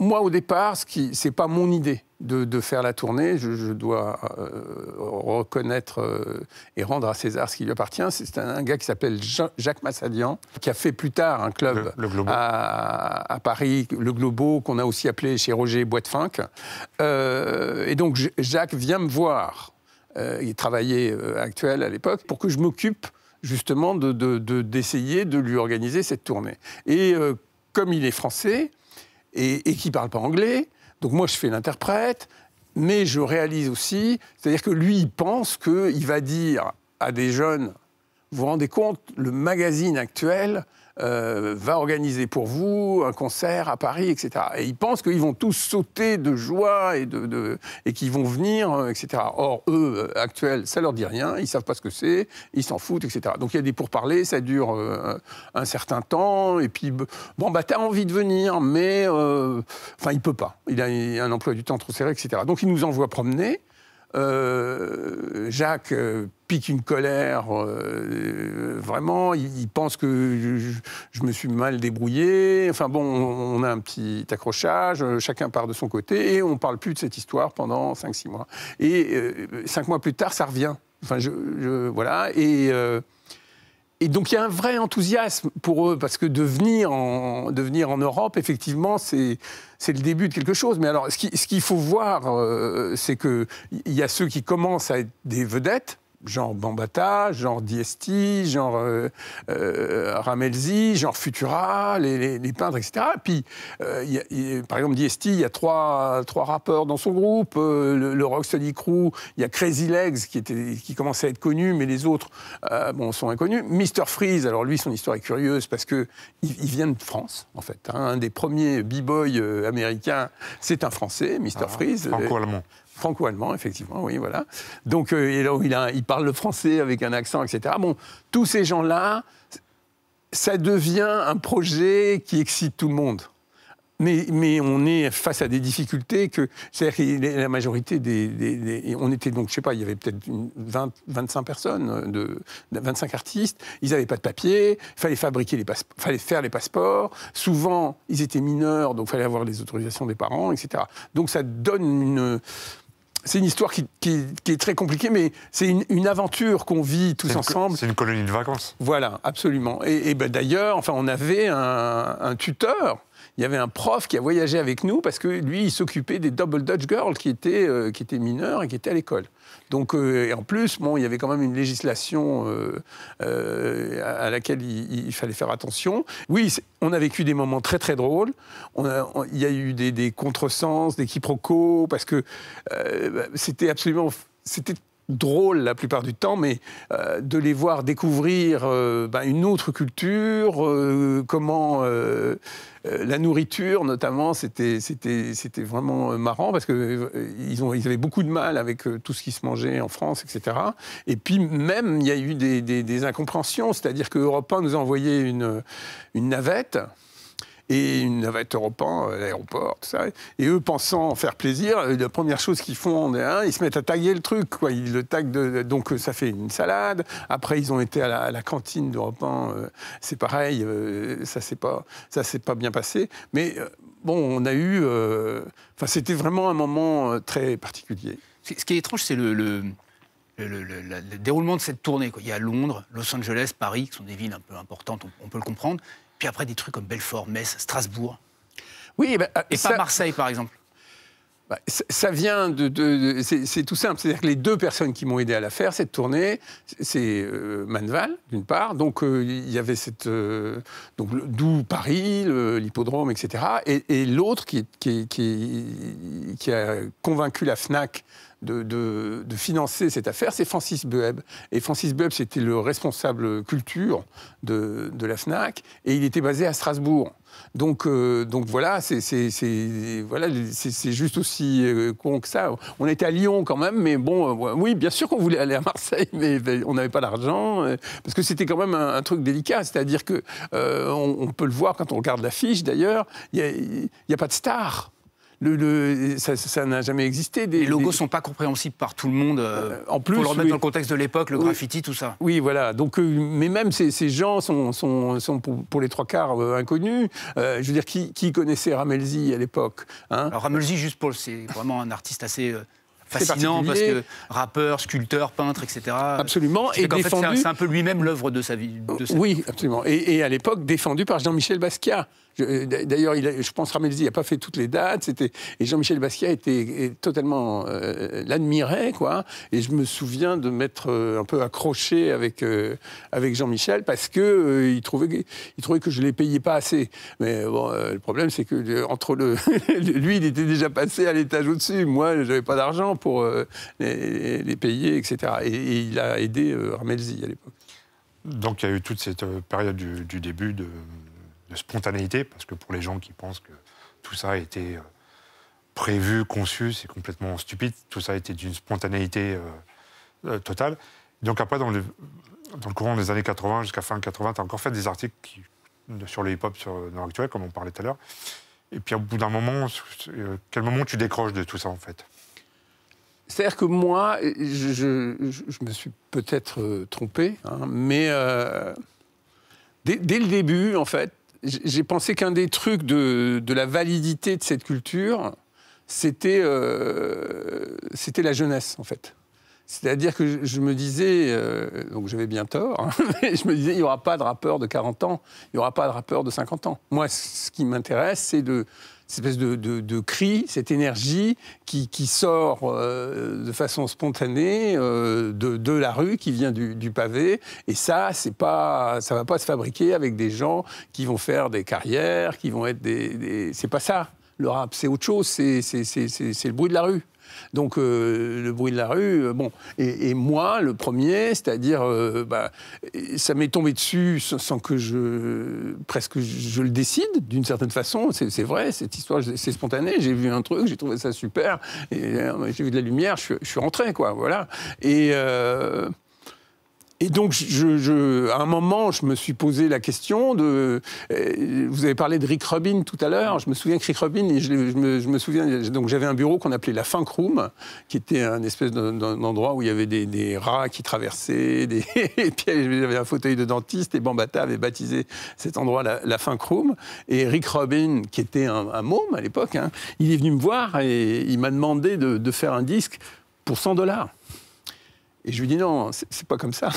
moi, au départ, ce n'est pas mon idée de, de faire la tournée. Je, dois euh, reconnaître euh, et rendre à César ce qui lui appartient. C'est un, gars qui s'appelle Jacques Massadian, qui a fait plus tard un club à, Paris, le Globo, qu'on a aussi appelé chez Roger Boitefunk. Euh, et donc, Jacques vient me voir. Euh, il travaillait actuel à l'époque, pour que je m'occupe justement d'essayer de, de, de, lui organiser cette tournée. Et comme il est français, et, qui ne parle pas anglais. Donc moi, je fais l'interprète, mais je réalise aussi, c'est-à-dire que lui, il pense qu'il va dire à des jeunes, vous vous rendez compte, le magazine actuel, euh, va organiser pour vous un concert à Paris, etc. Et ils pensent qu'ils vont tous sauter de joie et, de, qu'ils vont venir, euh, etc. Or, eux, euh, actuels, ça leur dit rien, ils savent pas ce que c'est, ils s'en foutent, etc. Donc il y a des pourparlers, ça dure un certain temps, et puis, bon, bah, t'as envie de venir, mais, enfin, il il peut pas. Il a un emploi du temps trop serré, etc. Donc il nous envoie promener. Euh, Jacques euh, pique une colère, euh, vraiment, il, pense que je, me suis mal débrouillé. Enfin bon, on, a un petit accrochage, chacun part de son côté, et on ne parle plus de cette histoire pendant 5-6 mois. Et 5 mois plus tard, ça revient. Enfin, voilà, et et donc il y a un vrai enthousiasme pour eux, parce que de venir en, Europe, effectivement, c'est le début de quelque chose. Mais alors, ce qu'il faut voir, euh, c'est qu'il y a ceux qui commencent à être des vedettes, genre Bambata, genre Diesti, genre euh, euh, Ramelzi, genre Futura, les, les, peintres, etc. puis, euh, par exemple, Diesti, il y a trois, trois rappeurs dans son groupe, euh, le, le Rocksteady Crew, il y a Crazy Legs qui, était, qui commençait à être connu, mais les autres bon, sont inconnus. Mr. Freeze, alors lui, son histoire est curieuse parce que il vient de France, en fait. Hein. un des premiers b boys américains, c'est un Français, Mr. Ah, Freeze. Franco-allemand. Franco-allemand, effectivement, oui, voilà. Euh, donc, il, a, il, parle le français avec un accent, etc. Bon, tous ces gens-là, ça devient un projet qui excite tout le monde. Mais, on est face à des difficultés que. C'est-à-dire que la majorité des, On était donc, je sais pas, il y avait peut-être 25 personnes, euh, de, 25 artistes. Ils n'avaient pas de papier, il fallait fabriquer les fallait faire les passeports. Souvent, ils étaient mineurs, donc il fallait avoir les autorisations des parents, etc. Donc ça donne une c'est une histoire qui, est très compliquée, mais c'est une, aventure qu'on vit tous ensemble. C'est une colonie de vacances. Voilà, absolument. Et, ben, d'ailleurs, enfin, on avait un tuteur il y avait un prof qui a voyagé avec nous parce que lui, il s'occupait des Double Dutch Girls qui étaient, euh, qui étaient mineures et qui étaient à l'école. Donc, euh, et en plus, bon, il y avait quand même une législation euh, à, laquelle il, fallait faire attention. Oui, on a vécu des moments très très drôles. il y a eu des, contresens, des quiproquos, parce que c'était absolument, c'était drôle la plupart du temps, mais euh, de les voir découvrir euh, ben, une autre culture, euh, comment la nourriture notamment, c'était vraiment marrant parce qu'ils ils avaient beaucoup de mal avec tout ce qui se mangeait en France, etc. Et puis même, il y a eu des, incompréhensions, c'est-à-dire que nous a envoyé une navette et une navette Europan à euh, l'aéroport, tout ça. Et eux, pensant faire plaisir, euh, la première chose qu'ils font, hein, ils se mettent à tailler le truc, quoi. Ils le taguent, de, donc euh, ça fait une salade. Après, ils ont été à la, cantine d'Europan, c'est pareil, ça ne pas, ça s'est pas bien passé. Mais bon, on a eu, enfin, c'était vraiment un moment très particulier. Ce qui est étrange, c'est le le, déroulement de cette tournée. Quoi. Il y a Londres, Los Angeles, Paris, qui sont des villes un peu importantes, on, peut le comprendre. Puis après, des trucs comme Belfort, Metz, Strasbourg. Oui, eh ben, euh, et, pas Marseille, par exemple. Bah, ça vient de. c'est tout simple. C'est-à-dire que les deux personnes qui m'ont aidé à la faire, cette tournée, c'est euh, Manval, d'une part. Donc, euh, il y avait cette. d'où Paris, l'hippodrome, etc. Et, l'autre qui, qui, qui, a convaincu la Fnac de, financer cette affaire, c'est Francis Beheb. Et Francis Beheb, c'était le responsable culture de, la FNAC, et il était basé à Strasbourg. Donc, euh, donc voilà, c'est voilà, juste aussi euh, con que ça. On était à Lyon quand même, mais bon, euh, oui, bien sûr qu'on voulait aller à Marseille, mais on n'avait pas l'argent, parce que c'était quand même un, truc délicat. C'est-à-dire que on, peut le voir quand on regarde l'affiche d'ailleurs, il n'y a pas de star. Le, ça n'a jamais existé. Des, les logos ne sont pas compréhensibles par tout le monde. Euh, euh, en plus, pour le remettre dans le contexte de l'époque, le graffiti, tout ça. Oui, voilà. Donc, euh, mais même ces, gens sont, pour, les trois quarts inconnus. je veux dire, qui, connaissait Ramelzi à l'époque hein Alors Ramelzi, juste pour, c'est vraiment un artiste assez fascinant parce que rappeur, sculpteur, peintre, etc. Absolument. Et C'est un peu lui-même l'œuvre de sa vie. oui, absolument. et à l'époque défendu par Jean-Michel Basquiat. Euh, d'ailleurs, je pense Ramelzi n'a pas fait toutes les dates. et Jean-Michel Basquiat était, totalement euh, l'admirait quoi. Et je me souviens de m'être euh, un peu accroché avec avec Jean-Michel parce que il trouvait que, il trouvait que je les payais pas assez. Mais le problème c'est que entre le lui il était déjà passé à l'étage au-dessus. Moi, je n'avais pas d'argent pour les, payer, etc. Et, il a aidé Ramelzi à l'époque. Donc il y a eu toute cette période du début de spontanéité, parce que pour les gens qui pensent que tout ça a été euh, prévu, conçu, c'est complètement stupide. Tout ça a été d'une spontanéité euh, euh, totale. Donc après, dans le, le courant des années 80 jusqu'à fin 80, tu as encore fait des articles sur le hip-hop sur dans l'actuel, comme on parlait tout à l'heure. Et puis au bout d'un moment, quel moment tu décroches de tout ça en fait c'est-à-dire que moi, je, me suis peut-être trompé, hein, mais dès, le début, en fait, j'ai pensé qu'un des trucs de, de, la validité de cette culture, c'était euh, la jeunesse, en fait. C'est-à-dire que je, me disais, euh, donc j'avais bien tort, hein, je me disais, il n'y aura pas de rappeur de 40 ans, il n'y aura pas de rappeur de 50 ans. Moi, ce qui m'intéresse, c'est de, cette espèce de, de, cri, cette énergie qui, sort euh, de façon spontanée euh, de, la rue, qui vient du, pavé. Et ça, c'est pas, ça va pas se fabriquer avec des gens qui vont faire des carrières, qui vont être des, des... c'est pas ça. Le rap, c'est autre chose. C'est le bruit de la rue. Donc euh, le bruit de la rue, euh, bon. Et, moi, le premier, c'est-à-dire, euh, bah, ça m'est tombé dessus sans, que je, presque je le décide d'une certaine façon. C'est vrai, cette histoire, c'est spontané. J'ai vu un truc, j'ai trouvé ça super. J'ai vu de la lumière, je, je, suis rentré, quoi. Voilà. Et et donc, à un moment, je me suis posé la question de. Euh, vous avez parlé de Rick Rubin tout à l'heure. Je me souviens que Rick Rubin, et je, me, souviens. Donc, j'avais un bureau qu'on appelait la Funk Room, qui était un espèce d'endroit où il y avait des, rats qui traversaient. Des... et puis, j'avais un fauteuil de dentiste. Et Bambata avait baptisé cet endroit la, la Room. Et Rick Rubin, qui était un, môme à l'époque, hein, il est venu me voir et il m'a demandé de, de faire un disque pour 100 dollars. Et je lui dis non, c'est pas comme ça.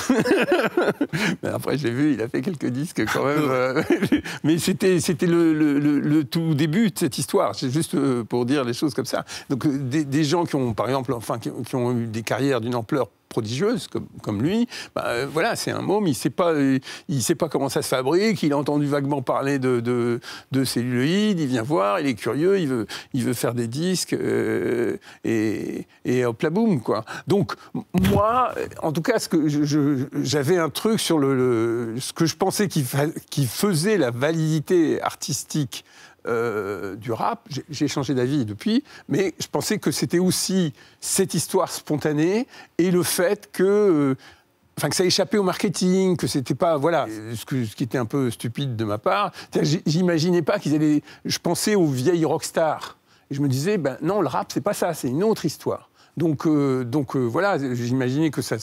mais après, j'ai vu, il a fait quelques disques quand même. Euh, mais c'était c'était le, tout début de cette histoire. C'est juste euh, pour dire les choses comme ça. Donc euh, des, gens qui ont, par exemple, enfin, qui ont eu des carrières d'une ampleur prodigieuse comme, lui, bah, euh, voilà, c'est un môme, il ne sait, pas, euh, il sait pas comment ça se fabrique, il a entendu vaguement parler de, de, de celluloïdes, il vient voir, il est curieux, il veut, il veut faire des disques, euh, et, et hop là, boum, quoi. Donc, moi, en tout cas, ce que j'avais un truc sur le, ce que je pensais qui, qui faisait la validité artistique euh, du rap. J'ai changé d'avis depuis, mais je pensais que c'était aussi cette histoire spontanée et le fait que. Euh, enfin, que ça échappait au marketing, que c'était pas, voilà, ce, qui était un peu stupide de ma part. J'imaginais pas qu'ils allaient. Je pensais aux vieilles rockstars. Et je me disais, ben non, le rap, c'est pas ça, c'est une autre histoire. Donc, euh, donc euh, voilà, j'imaginais que ça,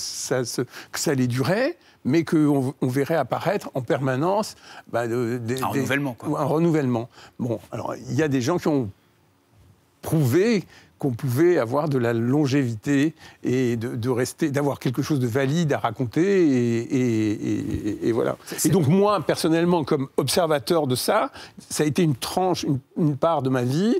allait durer, mais qu'on verrait apparaître en permanence bah, euh, un, renouvellement, quoi. un renouvellement. Bon, alors il y a des gens qui ont prouvé qu'on pouvait avoir de la longévité et de, rester, d'avoir quelque chose de valide à raconter. Et, voilà. Et donc moi, personnellement, comme observateur de ça, ça a été une tranche, une, part de ma vie.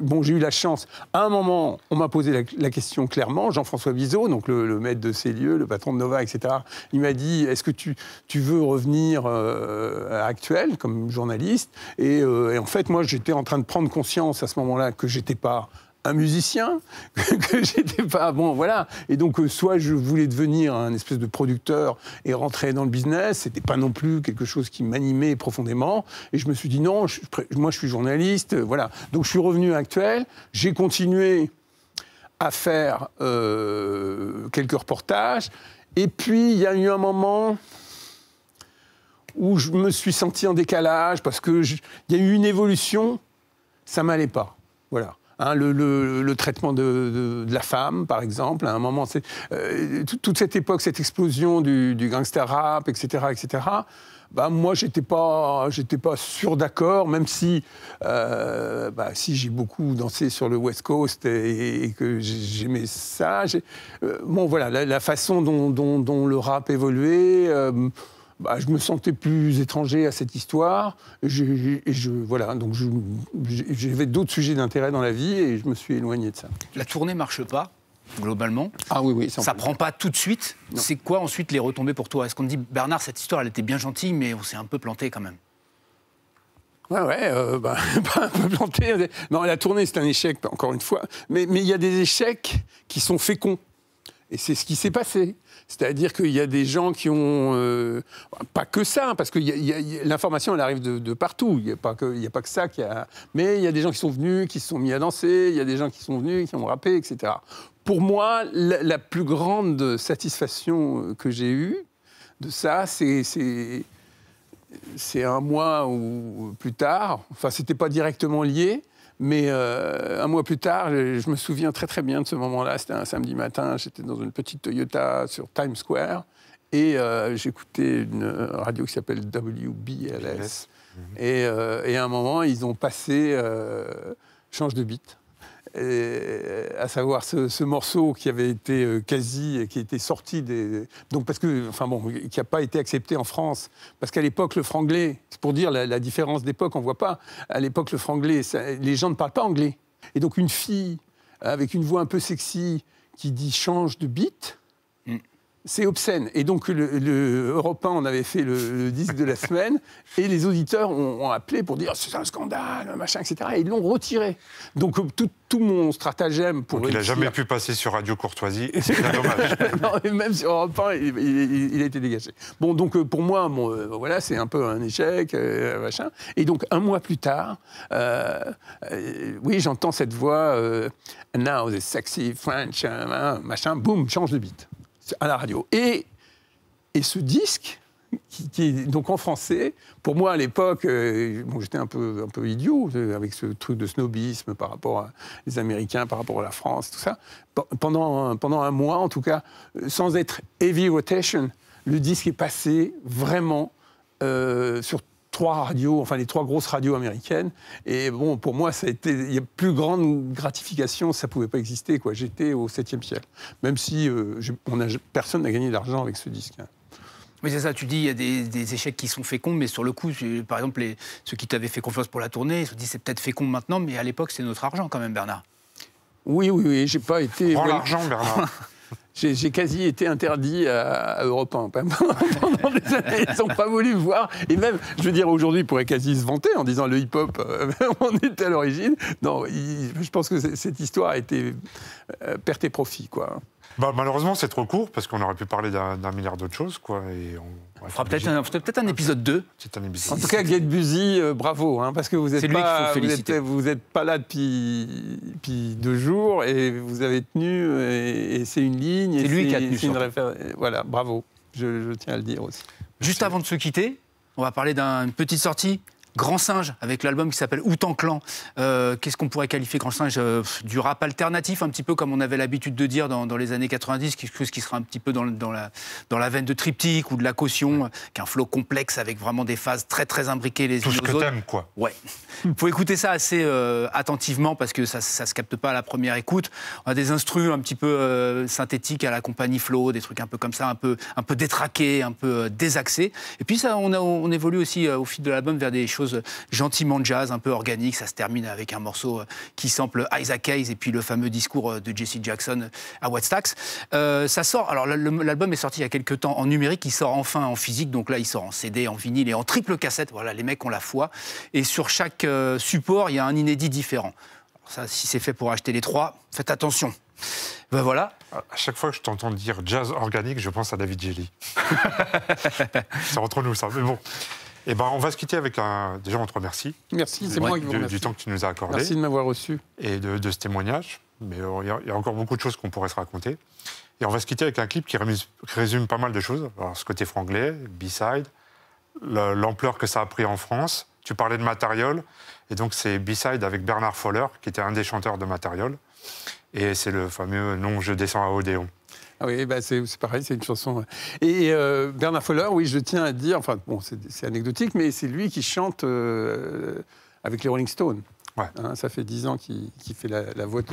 bon, j'ai eu la chance. À un moment, on m'a posé la, question clairement. Jean-François Bizot, donc le, maître de ces lieux, le patron de Nova, etc. Il m'a dit Est-ce que tu, veux revenir euh, Actuel comme journaliste et, euh, et en fait, moi, j'étais en train de prendre conscience à ce moment-là que j'étais pas un musicien, que j'étais pas bon, voilà. Et donc, euh, soit je voulais devenir un espèce de producteur et rentrer dans le business, c'était pas non plus quelque chose qui m'animait profondément. Et je me suis dit non, moi je suis journaliste, euh, voilà. Donc je suis revenu actuel, j'ai continué à faire euh, quelques reportages. Et puis, il y a eu un moment où je me suis senti en décalage parce qu'il y a eu une évolution, ça m'allait pas. Voilà hein, le, le, le, traitement de, de, la femme, par exemple. À un moment, c'est, euh, toute, cette époque, cette explosion du, du gangster rap, etc., etc. bah moi, j'étais pas, j'étais pas sûr d'accord, même si, euh, bah, si j'ai beaucoup dansé sur le West Coast et, que j'aimais ça. J'ai, euh, bon, voilà, la, la façon dont, dont, dont, le rap évoluait. Bah, je me sentais plus étranger à cette histoire. je, voilà, donc j'avais d'autres sujets d'intérêt dans la vie et je me suis éloigné de ça. La tournée marche pas globalement. Ah oui, oui. Ça prend pas tout de suite. C'est quoi ensuite les retombées pour toi Est-ce qu'on te dit, Bernard, cette histoire, elle était bien gentille, mais on s'est un peu planté quand même Ouais, ouais, euh, bah, un peu planté. Non, la tournée, c'est un échec, encore une fois. Mais il y a des échecs qui sont féconds. Et c'est ce qui s'est passé. C'est-à-dire qu'il y a des gens qui ont... Euh, pas que ça, parce que l'information, elle arrive de, partout. Il n'y a, pas que, a pas que ça a... Mais il y a des gens qui sont venus, qui se sont mis à danser, il y a des gens qui sont venus, qui ont rappé, etc. Pour moi, la, plus grande satisfaction euh, que j'ai eue de ça, c'est c'est un mois ou plus tard, enfin c'était pas directement lié, mais euh, un mois plus tard, je, me souviens très très bien de ce moment-là. C'était un samedi matin, j'étais dans une petite Toyota sur Times Square et euh, j'écoutais une euh, radio qui s'appelle WBLS. Mhm. Et, et, à un moment, ils ont passé Change de beat. Euh, à savoir ce, morceau qui avait été euh, quasi, qui était sorti des, donc parce que, enfin bon, qui n'a pas été accepté en France, parce qu'à l'époque le franglais, c'est pour dire la, différence d'époque, on voit pas. À l'époque le franglais, les gens ne parlent pas anglais, et donc une fille avec une voix un peu sexy qui dit change de beat, c'est obscène. Et donc, le, le Europe 1 en avait fait le, disque de la semaine, et les auditeurs ont, appelé pour dire c'est un scandale, machin, etc. Et ils l'ont retiré. Donc, euh, tout, mon stratagème pour. il n'a jamais pu passer sur Radio Courtoisie, et c'est dommage. non, même sur Europe il, a été dégagé. Bon, donc, euh, pour moi, euh, voilà, c'est un peu un échec, machin. Et donc, un mois plus tard, oui, j'entends cette voix, now the sexy French, machin, boum, change de beat à la radio. Et, et ce disque, qui, est donc en français. Pour moi, à l'époque, euh, j'étais un peu, un peu idiot euh, avec ce truc de snobisme par rapport aux Américains, par rapport à la France, tout ça. pendant, pendant un mois, en tout cas, euh, sans être heavy rotation, le disque est passé vraiment sur trois radios, enfin les trois grosses radios américaines. Et bon, pour moi, ça a été la plus grande gratification, ça pouvait pas exister. quoi. J'étais au septième ciel. Même si euh, on personne n'a gagné d'argent avec ce disque. Hein. Mais c'est ça, tu dis, il y a des, échecs qui sont féconds, mais sur le coup, par exemple, les, ceux qui t'avaient fait confiance pour la tournée, se disent c'est peut-être fécond maintenant, mais à l'époque, c'est notre argent quand même, Bernard. Oui, oui, oui, j'ai pas été. Prends l'argent, Bernard. J'ai quasi été interdit à, à Europe 1 pendant, des années. Ils n'ont pas voulu me voir. Et même, je veux dire, aujourd'hui, ils pourraient quasi se vanter en disant le hip-hop, euh, on est à l'origine. Non, je pense que cette histoire a été euh, perte et profit, quoi bah, Malheureusement, c'est trop court parce qu'on aurait pu parler d'un milliard d'autres choses. Quoi, et on, fera peut-être un, ah, épisode 2. Un épisode. En tout cas, Gaetbusi, euh, bravo, hein, parce que vous pas, vous êtes, pas là depuis, depuis, deux jours et vous avez tenu, euh, et, c'est une ligne. C'est lui qui a tenu. Voilà, bravo, je, je tiens à le dire aussi. Juste avant de se quitter, on va parler d'une petite sortie Grand Singe, avec l'album qui s'appelle en Clan. Euh, qu'est-ce qu'on pourrait qualifier Grand Singe euh, Du rap alternatif, un petit peu comme on avait l'habitude de dire dans, les années 90, quelque chose qui sera un petit peu dans, la, dans la veine de Triptyque ou de La Caution, qui est un flow complexe avec vraiment des phases très très imbriquées les unes ce aux que quoi. Ouais. Vous écouter ça assez euh, attentivement parce que ça, ne se capte pas à la première écoute. On a des instruments un petit peu synthétiques à la compagnie flow, des trucs un peu comme ça, un peu, un peu détraqués, un peu désaxés. Et puis ça, on, on évolue aussi au fil de l'album vers des choses gentiment jazz, un peu organique. Ça se termine avec un morceau euh, qui sample Isaac Hayes et puis le fameux discours euh, de Jesse Jackson euh, à What's ça sort. Alors l'album est sorti il y a quelques temps en numérique. Il sort enfin en physique. Donc là, il sort en CD, en vinyle et en triple cassette. Voilà, les mecs ont la foi. Et sur chaque support, il y a un inédit différent. ça, si c'est fait pour acheter les trois, faites attention. Ben voilà. À chaque fois que je t'entends dire jazz organique, je pense à David Jelly. c'est entre nous, ça, mais bon. Eh ben, on va se quitter avec un. Déjà, on te remercie. Merci, c'est moi qui vous remercie. Du temps que tu nous as accordé. Merci de m'avoir reçu. Et de, ce témoignage. Mais euh, il y, a encore beaucoup de choses qu'on pourrait se raconter. Et on va se quitter avec un clip qui résume, pas mal de choses. Alors, ce côté franglais, B-side, l'ampleur que ça a pris en France. Tu parlais de Matariol. Et donc, c'est B-side avec Bernard Foller, qui était un des chanteurs de Matariol. Et c'est le fameux nom je descends à Odéon. Ah oui, bah, c'est pareil, c'est une chanson. Euh. Et euh, Bernard Foller, oui, je tiens à dire, enfin, bon, c'est anecdotique, mais c'est lui qui chante euh, avec les Rolling Stones. Ouais. Hein, ça fait dix ans qu'il fait la, voix de...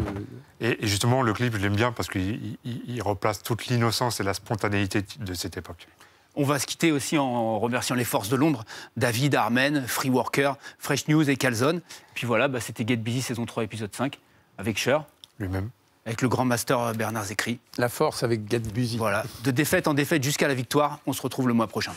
et, justement, le clip, je l'aime bien parce qu'il replace toute l'innocence et la spontanéité de cette époque. On va se quitter aussi en remerciant les forces de l'ombre, David, Armen, Free Worker, Fresh News et Calzone. Puis voilà, bah, c'était Get Busy saison 3, épisode 5, avec Cher. Lui-même avec le grand master euh, Bernard Zécry. La force avec Gadbusi. Voilà, de défaite en défaite jusqu'à la victoire. On se retrouve le mois prochain.